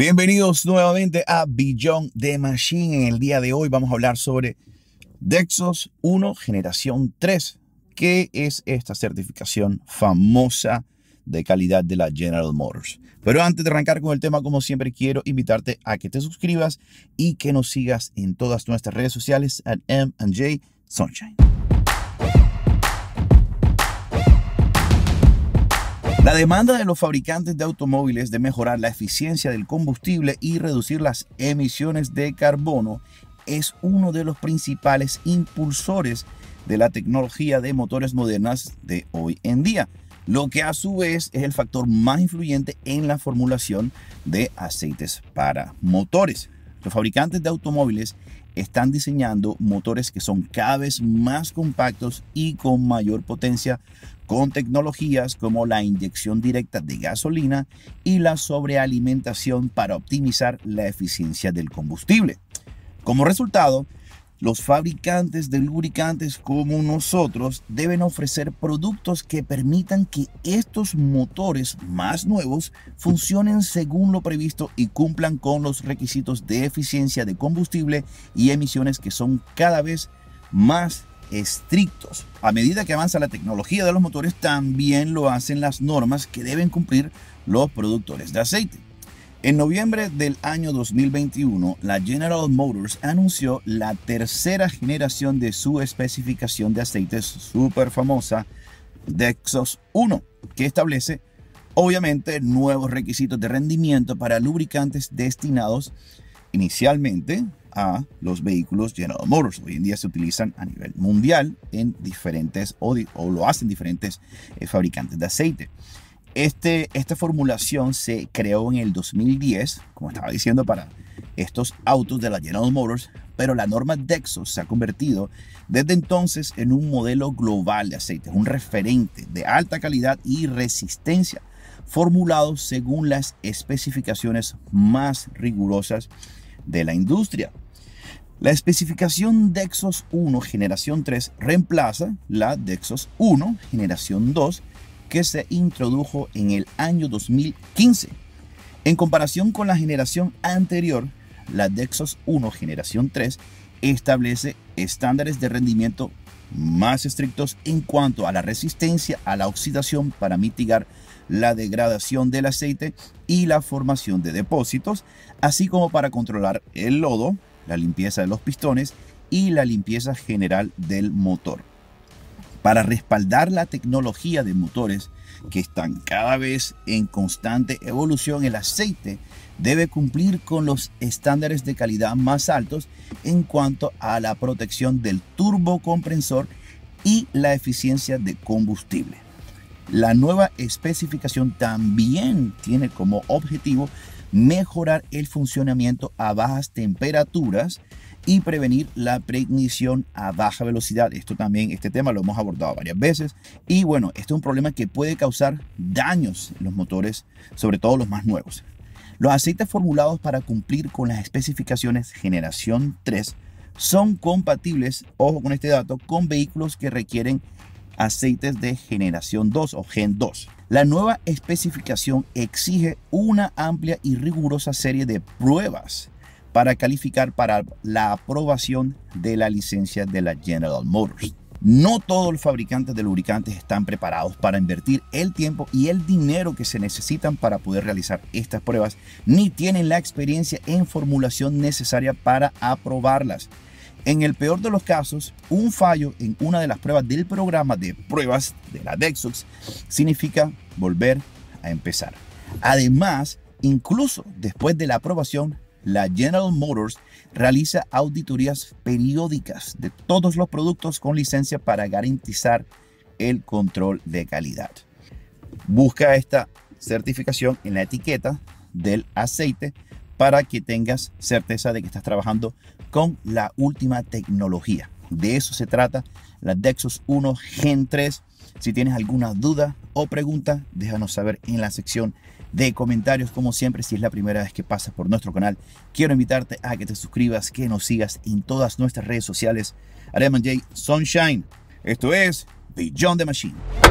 Bienvenidos nuevamente a Beyond the Machine. En el día de hoy vamos a hablar sobre Dexos 1 Generación 3. que es esta certificación famosa de calidad de la General Motors? Pero antes de arrancar con el tema, como siempre, quiero invitarte a que te suscribas y que nos sigas en todas nuestras redes sociales at M&J Sunshine. La demanda de los fabricantes de automóviles de mejorar la eficiencia del combustible y reducir las emisiones de carbono es uno de los principales impulsores de la tecnología de motores modernas de hoy en día, lo que a su vez es el factor más influyente en la formulación de aceites para motores. Los fabricantes de automóviles están diseñando motores que son cada vez más compactos y con mayor potencia con tecnologías como la inyección directa de gasolina y la sobrealimentación para optimizar la eficiencia del combustible. Como resultado, los fabricantes de lubricantes como nosotros deben ofrecer productos que permitan que estos motores más nuevos funcionen según lo previsto y cumplan con los requisitos de eficiencia de combustible y emisiones que son cada vez más estrictos. A medida que avanza la tecnología de los motores, también lo hacen las normas que deben cumplir los productores de aceite. En noviembre del año 2021, la General Motors anunció la tercera generación de su especificación de aceites super famosa, Dexos 1, que establece obviamente nuevos requisitos de rendimiento para lubricantes destinados inicialmente a los vehículos General Motors. Hoy en día se utilizan a nivel mundial en diferentes o, lo hacen diferentes eh, fabricantes de aceite. Este, esta formulación se creó en el 2010, como estaba diciendo, para estos autos de la General Motors, pero la norma Dexos se ha convertido desde entonces en un modelo global de aceite, un referente de alta calidad y resistencia, formulado según las especificaciones más rigurosas de la industria. La especificación Dexos 1 generación 3 reemplaza la Dexos 1 generación 2 que se introdujo en el año 2015. En comparación con la generación anterior, la Dexos 1 generación 3 establece estándares de rendimiento más estrictos en cuanto a la resistencia a la oxidación para mitigar la degradación del aceite y la formación de depósitos, así como para controlar el lodo, la limpieza de los pistones y la limpieza general del motor para respaldar la tecnología de motores que están cada vez en constante evolución, el aceite debe cumplir con los estándares de calidad más altos en cuanto a la protección del turbocompresor y la eficiencia de combustible. La nueva especificación también tiene como objetivo mejorar el funcionamiento a bajas temperaturas y prevenir la preignición a baja velocidad. Esto también, este tema lo hemos abordado varias veces. Y bueno, este es un problema que puede causar daños en los motores, sobre todo los más nuevos. Los aceites formulados para cumplir con las especificaciones generación 3 son compatibles, ojo con este dato, con vehículos que requieren aceites de generación 2 o gen 2. La nueva especificación exige una amplia y rigurosa serie de pruebas para calificar para la aprobación de la licencia de la General Motors. No todos los fabricantes de lubricantes están preparados para invertir el tiempo y el dinero que se necesitan para poder realizar estas pruebas, ni tienen la experiencia en formulación necesaria para aprobarlas. En el peor de los casos, un fallo en una de las pruebas del programa de pruebas de la Dexox significa volver a empezar. Además, incluso después de la aprobación, la General Motors realiza auditorías periódicas de todos los productos con licencia para garantizar el control de calidad. Busca esta certificación en la etiqueta del aceite para que tengas certeza de que estás trabajando con la última tecnología. De eso se trata la Dexos 1 Gen 3 si tienes alguna duda o pregunta, déjanos saber en la sección de comentarios. Como siempre, si es la primera vez que pasas por nuestro canal, quiero invitarte a que te suscribas, que nos sigas en todas nuestras redes sociales. Areman J Sunshine. Esto es Beyond the Machine.